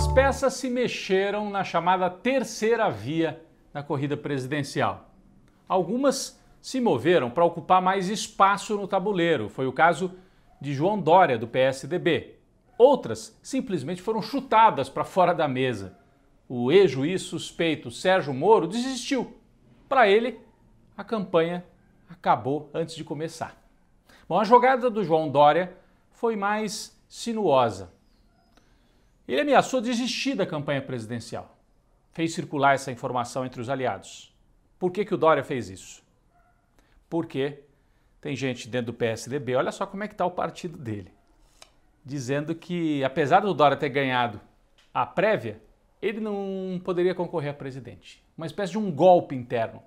As peças se mexeram na chamada terceira via na corrida presidencial. Algumas se moveram para ocupar mais espaço no tabuleiro, foi o caso de João Dória, do PSDB. Outras simplesmente foram chutadas para fora da mesa. O ex-juiz suspeito Sérgio Moro desistiu. Para ele, a campanha acabou antes de começar. Bom, a jogada do João Dória foi mais sinuosa ele ameaçou desistir da campanha presidencial. Fez circular essa informação entre os aliados. Por que, que o Dória fez isso? Porque tem gente dentro do PSDB, olha só como é que está o partido dele, dizendo que, apesar do Dória ter ganhado a prévia, ele não poderia concorrer a presidente. Uma espécie de um golpe interno.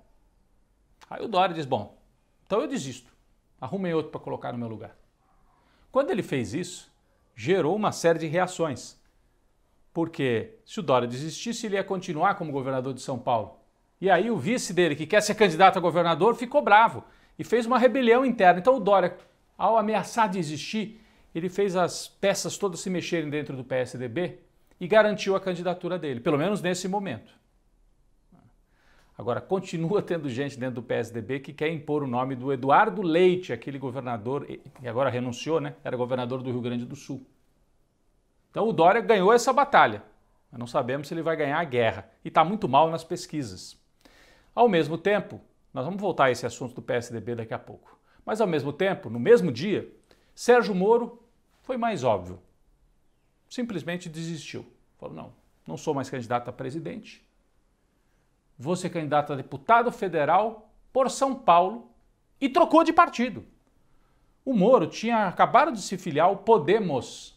Aí o Dória diz: Bom, então eu desisto. Arrumei outro para colocar no meu lugar. Quando ele fez isso, gerou uma série de reações. Porque se o Dória desistisse, ele ia continuar como governador de São Paulo. E aí o vice dele, que quer ser candidato a governador, ficou bravo e fez uma rebelião interna. Então o Dória, ao ameaçar desistir, ele fez as peças todas se mexerem dentro do PSDB e garantiu a candidatura dele, pelo menos nesse momento. Agora, continua tendo gente dentro do PSDB que quer impor o nome do Eduardo Leite, aquele governador, que agora renunciou, né? Era governador do Rio Grande do Sul. Então o Dória ganhou essa batalha, mas não sabemos se ele vai ganhar a guerra e está muito mal nas pesquisas. Ao mesmo tempo, nós vamos voltar a esse assunto do PSDB daqui a pouco, mas ao mesmo tempo, no mesmo dia, Sérgio Moro foi mais óbvio. Simplesmente desistiu. Falou: não, não sou mais candidato a presidente, vou ser candidato a deputado federal por São Paulo e trocou de partido. O Moro tinha acabado de se filiar ao Podemos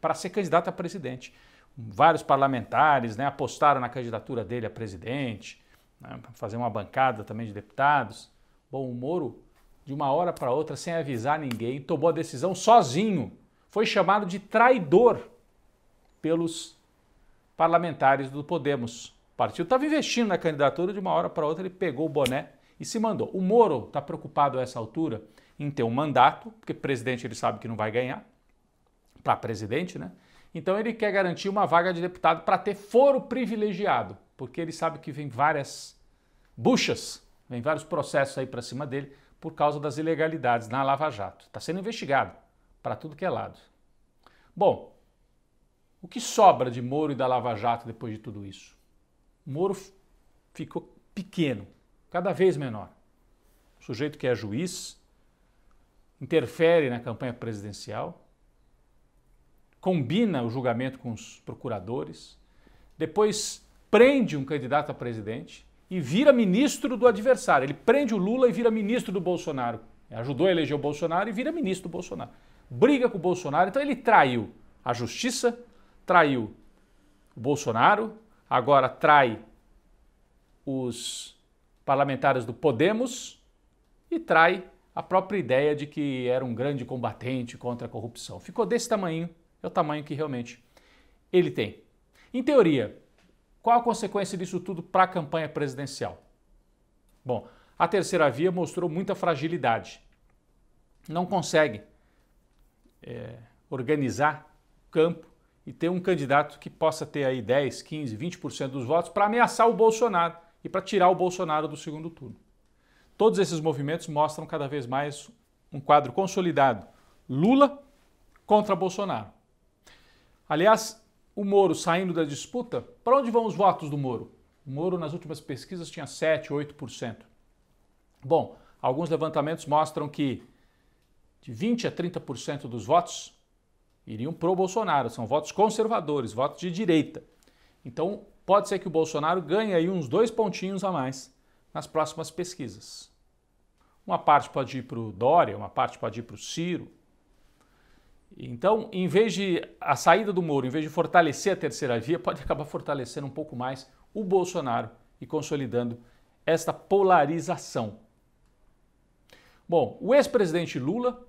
para ser candidato a presidente. Vários parlamentares né, apostaram na candidatura dele a presidente, né, fazer uma bancada também de deputados. Bom, o Moro, de uma hora para outra, sem avisar ninguém, tomou a decisão sozinho. Foi chamado de traidor pelos parlamentares do Podemos. O partido estava investindo na candidatura, de uma hora para outra ele pegou o boné e se mandou. O Moro está preocupado a essa altura em ter um mandato, porque presidente ele sabe que não vai ganhar, para presidente, né? Então ele quer garantir uma vaga de deputado para ter foro privilegiado, porque ele sabe que vem várias buchas, vem vários processos aí para cima dele por causa das ilegalidades na Lava Jato. Está sendo investigado para tudo que é lado. Bom, o que sobra de Moro e da Lava Jato depois de tudo isso? Moro ficou pequeno, cada vez menor. O sujeito que é juiz interfere na campanha presidencial, combina o julgamento com os procuradores, depois prende um candidato a presidente e vira ministro do adversário. Ele prende o Lula e vira ministro do Bolsonaro. Ajudou a eleger o Bolsonaro e vira ministro do Bolsonaro. Briga com o Bolsonaro, então ele traiu a justiça, traiu o Bolsonaro, agora trai os parlamentares do Podemos e trai a própria ideia de que era um grande combatente contra a corrupção. Ficou desse tamanho é o tamanho que realmente ele tem. Em teoria, qual a consequência disso tudo para a campanha presidencial? Bom, a terceira via mostrou muita fragilidade. Não consegue é, organizar campo e ter um candidato que possa ter aí 10, 15, 20% dos votos para ameaçar o Bolsonaro e para tirar o Bolsonaro do segundo turno. Todos esses movimentos mostram cada vez mais um quadro consolidado: Lula contra Bolsonaro. Aliás, o Moro saindo da disputa, para onde vão os votos do Moro? O Moro, nas últimas pesquisas, tinha 7, 8%. Bom, alguns levantamentos mostram que de 20 a 30% dos votos iriam pro Bolsonaro, são votos conservadores, votos de direita. Então, pode ser que o Bolsonaro ganhe aí uns dois pontinhos a mais nas próximas pesquisas. Uma parte pode ir para o Dória, uma parte pode ir para o Ciro, então, em vez de a saída do Moro, em vez de fortalecer a terceira via, pode acabar fortalecendo um pouco mais o Bolsonaro e consolidando esta polarização. Bom, o ex-presidente Lula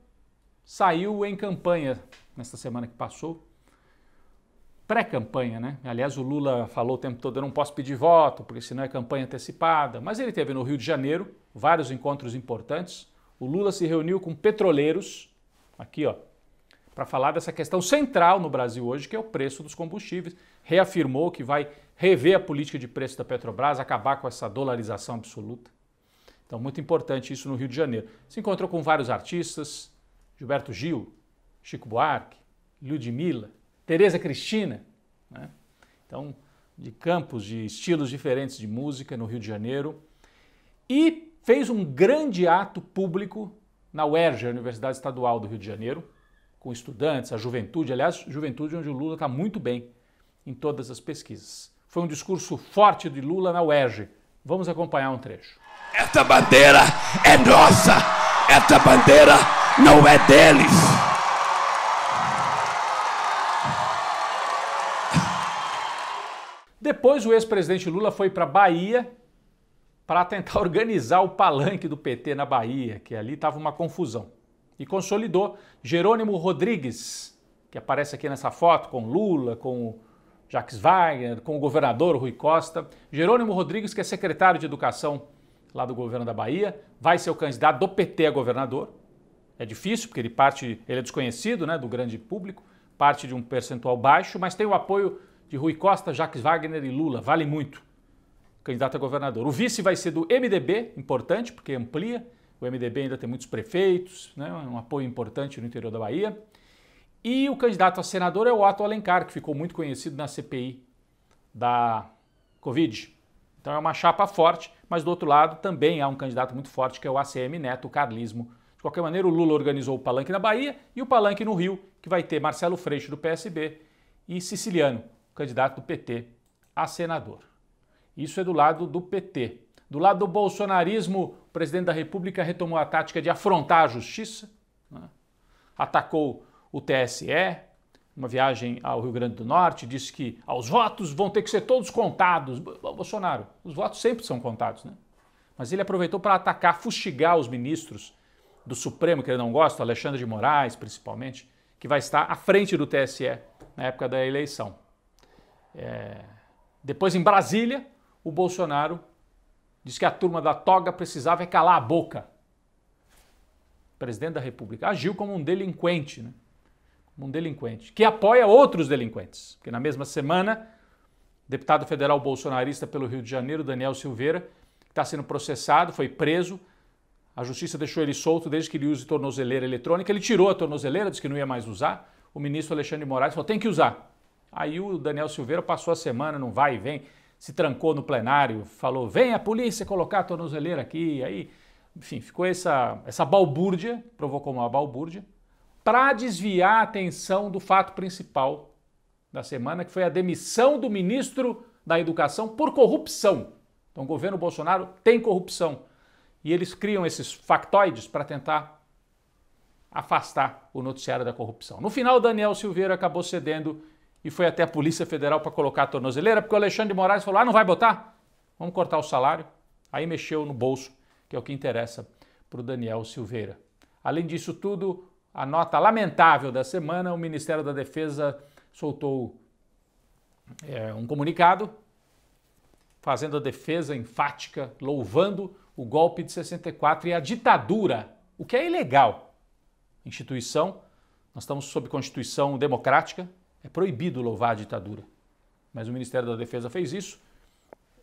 saiu em campanha nesta semana que passou, pré-campanha, né? Aliás, o Lula falou o tempo todo: eu não posso pedir voto, porque senão é campanha antecipada. Mas ele teve no Rio de Janeiro vários encontros importantes. O Lula se reuniu com petroleiros, aqui ó, para falar dessa questão central no Brasil hoje, que é o preço dos combustíveis. Reafirmou que vai rever a política de preço da Petrobras, acabar com essa dolarização absoluta. Então, muito importante isso no Rio de Janeiro. Se encontrou com vários artistas, Gilberto Gil, Chico Buarque, Ludmilla, Tereza Cristina. Né? Então, de campos, de estilos diferentes de música no Rio de Janeiro. E fez um grande ato público na UERJ, Universidade Estadual do Rio de Janeiro, com estudantes, a juventude, aliás, juventude onde o Lula está muito bem em todas as pesquisas. Foi um discurso forte de Lula na UERJ. Vamos acompanhar um trecho. Esta bandeira é nossa, esta bandeira não é deles. Depois o ex-presidente Lula foi para Bahia para tentar organizar o palanque do PT na Bahia, que ali estava uma confusão e consolidou. Jerônimo Rodrigues, que aparece aqui nessa foto com Lula, com Jacques Wagner, com o governador Rui Costa. Jerônimo Rodrigues, que é secretário de Educação lá do governo da Bahia, vai ser o candidato do PT a governador. É difícil, porque ele parte, ele é desconhecido né, do grande público, parte de um percentual baixo, mas tem o apoio de Rui Costa, Jacques Wagner e Lula, vale muito. Candidato a governador. O vice vai ser do MDB, importante, porque amplia, o MDB ainda tem muitos prefeitos, né, um apoio importante no interior da Bahia. E o candidato a senador é o Otto Alencar, que ficou muito conhecido na CPI da Covid. Então é uma chapa forte, mas do outro lado também há um candidato muito forte que é o ACM Neto, o carlismo. De qualquer maneira, o Lula organizou o palanque na Bahia e o palanque no Rio, que vai ter Marcelo Freixo do PSB e Siciliano, candidato do PT a senador. Isso é do lado do PT. Do lado do bolsonarismo, o presidente da República retomou a tática de afrontar a justiça, né? atacou o TSE, uma viagem ao Rio Grande do Norte, disse que os votos vão ter que ser todos contados. Bolsonaro, os votos sempre são contados, né? Mas ele aproveitou para atacar, fustigar os ministros do Supremo, que ele não gosta, Alexandre de Moraes, principalmente, que vai estar à frente do TSE na época da eleição. É... Depois, em Brasília, o Bolsonaro Diz que a turma da toga precisava é calar a boca. O presidente da República agiu como um delinquente, né? Como um delinquente, que apoia outros delinquentes. Porque na mesma semana, deputado federal bolsonarista pelo Rio de Janeiro, Daniel Silveira, que está sendo processado, foi preso. A justiça deixou ele solto desde que ele use tornozeleira eletrônica. Ele tirou a tornozeleira, disse que não ia mais usar. O ministro Alexandre Moraes falou: tem que usar. Aí o Daniel Silveira passou a semana, não vai e vem se trancou no plenário, falou: vem a polícia colocar a tornozeleira aqui. Aí, enfim, ficou essa, essa balbúrdia, provocou uma balbúrdia, para desviar a atenção do fato principal da semana, que foi a demissão do ministro da Educação por corrupção. Então, o governo Bolsonaro tem corrupção. E eles criam esses factoides para tentar afastar o noticiário da corrupção. No final, Daniel Silveira acabou cedendo e foi até a Polícia Federal para colocar a tornozeleira, porque o Alexandre de Moraes falou: ah, não vai botar? Vamos cortar o salário. Aí mexeu no bolso, que é o que interessa para o Daniel Silveira. Além disso tudo, a nota lamentável da semana, o Ministério da Defesa soltou é, um comunicado fazendo a defesa enfática, louvando o golpe de 64 e a ditadura, o que é ilegal. Instituição, nós estamos sob Constituição democrática, é proibido louvar a ditadura. Mas o Ministério da Defesa fez isso.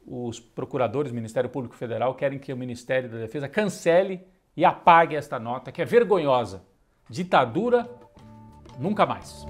Os procuradores do Ministério Público Federal querem que o Ministério da Defesa cancele e apague esta nota, que é vergonhosa. Ditadura nunca mais.